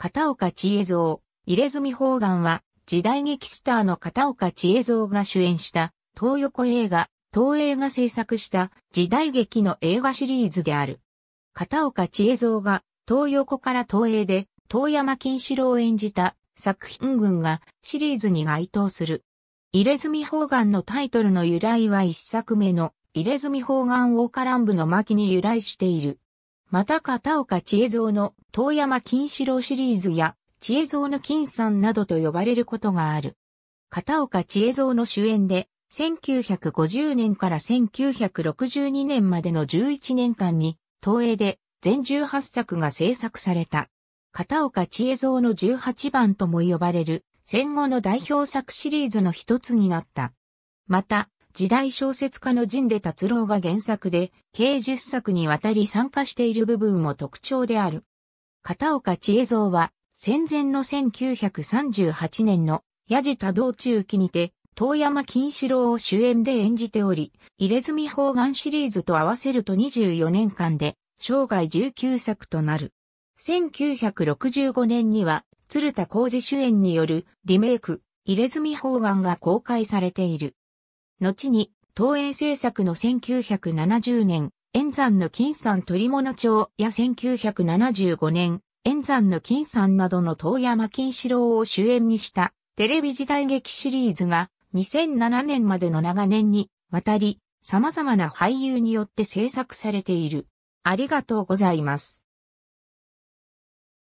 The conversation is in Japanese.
片岡千恵蔵、入れ墨方眼は、時代劇スターの片岡千恵蔵が主演した、東横映画、東映が制作した時代劇の映画シリーズである。片岡千恵蔵が、東横から東映で、遠山金四郎を演じた作品群がシリーズに該当する。入れ墨方眼のタイトルの由来は一作目の入れ墨方眼王カラン部の巻に由来している。また片岡千恵蔵の遠山金四郎シリーズや千恵蔵の金さんなどと呼ばれることがある。片岡千恵蔵の主演で1950年から1962年までの11年間に東映で全18作が制作された。片岡千恵蔵の18番とも呼ばれる戦後の代表作シリーズの一つになった。また、時代小説家の陣で達郎が原作で、計10作にわたり参加している部分も特徴である。片岡千恵蔵は、戦前の1938年の、矢じ多道中期にて、遠山金四郎を主演で演じており、入れ墨方眼シリーズと合わせると24年間で、生涯19作となる。1965年には、鶴田浩二主演によるリメイク、入れ墨方眼が公開されている。後に、東映制作の1970年、円山の金山鳥物町や1975年、円山の金山などの遠山金四郎を主演にしたテレビ時代劇シリーズが2007年までの長年にわたり様々な俳優によって制作されている。ありがとうございます。